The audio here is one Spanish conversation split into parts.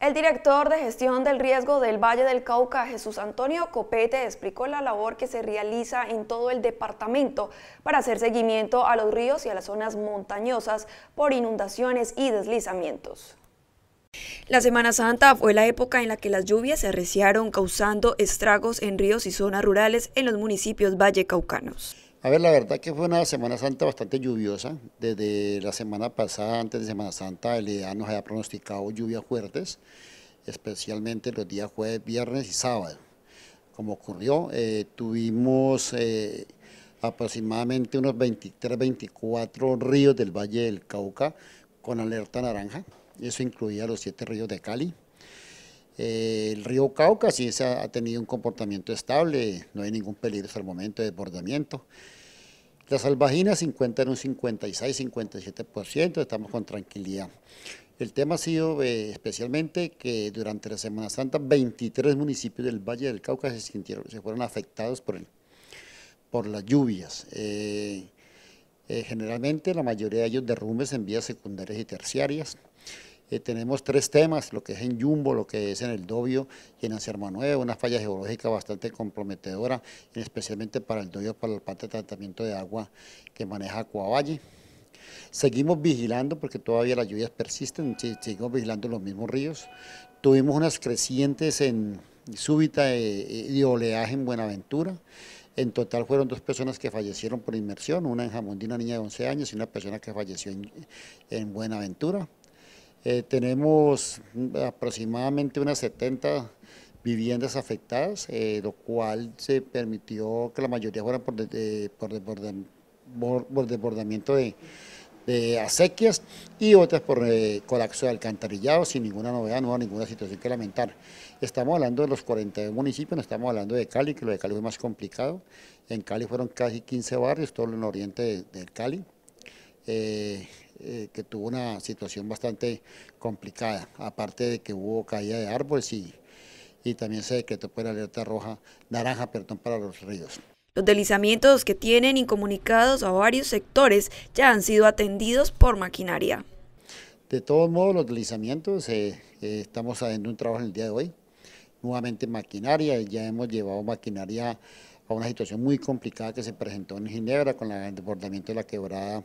El director de gestión del riesgo del Valle del Cauca, Jesús Antonio Copete, explicó la labor que se realiza en todo el departamento para hacer seguimiento a los ríos y a las zonas montañosas por inundaciones y deslizamientos. La Semana Santa fue la época en la que las lluvias se arreciaron causando estragos en ríos y zonas rurales en los municipios vallecaucanos. A ver, la verdad que fue una Semana Santa bastante lluviosa. Desde la semana pasada, antes de Semana Santa, el EDA nos había pronosticado lluvias fuertes, especialmente los días jueves, viernes y sábado. Como ocurrió, eh, tuvimos eh, aproximadamente unos 23, 24 ríos del Valle del Cauca con alerta naranja. Eso incluía los siete ríos de Cali, el río Cauca sí ha, tenido un comportamiento estable, no hay ningún peligro hasta el momento de desbordamiento. La salvajina se en un 56-57%, estamos con tranquilidad. El tema ha sido eh, especialmente que durante la Semana Santa 23 municipios del Valle del Cauca se, sintieron, se fueron afectados por, por las lluvias. Eh, eh, generalmente la mayoría de ellos derrumbes en vías secundarias y terciarias. Eh, tenemos tres temas, lo que es en Yumbo, lo que es en el Dobio y en Anserma Nueva, una falla geológica bastante comprometedora, especialmente para el Dobio, para la parte de tratamiento de agua que maneja Acuavalle. Seguimos vigilando porque todavía las lluvias persisten, seguimos vigilando los mismos ríos. Tuvimos unas crecientes en súbita y eh, eh, oleaje en Buenaventura. En total fueron dos personas que fallecieron por inmersión, una en Jamón una niña de 11 años y una persona que falleció en Buenaventura. Eh, tenemos aproximadamente unas 70 viviendas afectadas, eh, lo cual se permitió que la mayoría fueran por, desbordamiento de, acequias y otras por eh, colapso de alcantarillado, sin ninguna novedad, no hubo ninguna situación que lamentar. Estamos hablando de los 42 municipios, no estamos hablando de Cali, que lo de Cali fue más complicado. En Cali fueron casi 15 barrios, todo en el oriente de, Cali. Eh, que tuvo una situación bastante complicada, aparte de que hubo caída de árboles y, y también se decretó por alerta roja, naranja, perdón, para los ríos. Los deslizamientos que tienen incomunicados a varios sectores ya han sido atendidos por maquinaria. De todos modos, los deslizamientos, eh, eh, estamos haciendo un trabajo el día de hoy, nuevamente maquinaria, ya hemos llevado maquinaria a una situación muy complicada que se presentó en Ginebra con el desbordamiento de la quebrada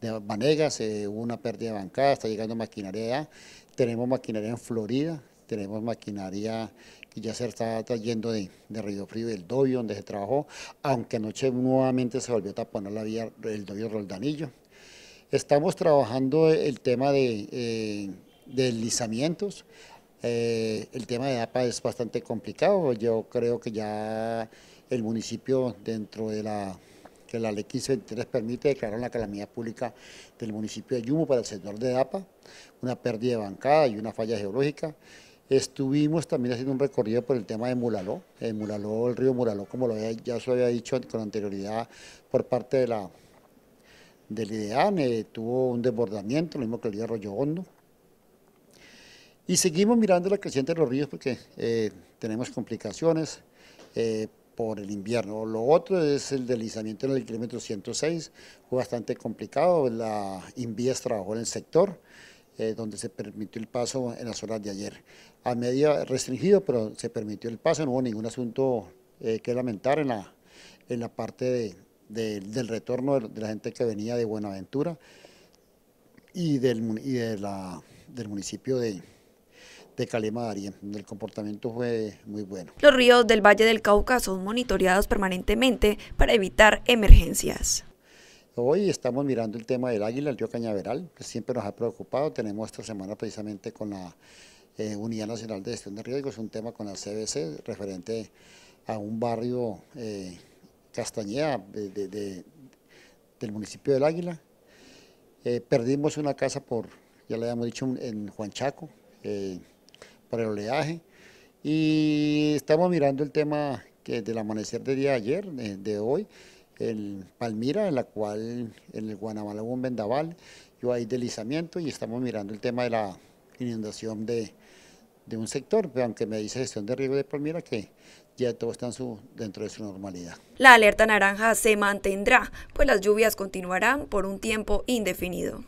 de Banegas, hubo eh, una pérdida de bancada, está llegando maquinaria tenemos maquinaria en Florida, tenemos maquinaria que ya se está trayendo de, Río Frío, del Dobio, donde se trabajó, aunque anoche nuevamente se volvió a taponar la vía del Dobio Roldanillo. Estamos trabajando eh, el tema de, eh, deslizamientos, el tema de APA es bastante complicado, yo creo que ya el municipio dentro de la que la ley 1523 permite declarar una calamidad pública del municipio de Yumo para el sector de DAPA, una pérdida de bancada y una falla geológica. Estuvimos también haciendo un recorrido por el tema de Mulaló, eh, el, río Mulaló, como lo ya se había dicho con anterioridad por parte de la, del IDEAN, eh, tuvo un desbordamiento, lo mismo que el río Rollo Hondo. Y seguimos mirando la creciente de los ríos porque eh, tenemos complicaciones por el invierno. Lo otro es el deslizamiento en el kilómetro 106, fue bastante complicado, la Invías trabajó en el sector, eh, donde se permitió el paso en las horas de ayer. A medida restringido, pero se permitió el paso, no hubo ningún asunto eh, que lamentar en la, en la parte del retorno de, la gente que venía de Buenaventura y del, y de la, del municipio de de donde El comportamiento fue muy bueno. Los ríos del Valle del Cauca son monitoreados permanentemente para evitar emergencias. Hoy estamos mirando el tema del águila, el río Cañaveral, que siempre nos ha preocupado. Tenemos esta semana precisamente con la eh, Unidad Nacional de Gestión de Riesgos un tema con la CBC referente a un barrio eh, Castañeda de, del municipio del Águila. Eh, perdimos una casa por, ya le habíamos dicho, en Juanchaco. Chaco para el oleaje. Y estamos mirando el tema que del amanecer de día de ayer, de, hoy, en Palmira, en la cual en el Guanabala hubo un vendaval, yo hay deslizamiento y estamos mirando el tema de la inundación de, de un sector, pero aunque me dice gestión de riesgo de Palmira que ya todo está en su, dentro de su normalidad. La alerta naranja se mantendrá, pues las lluvias continuarán por un tiempo indefinido.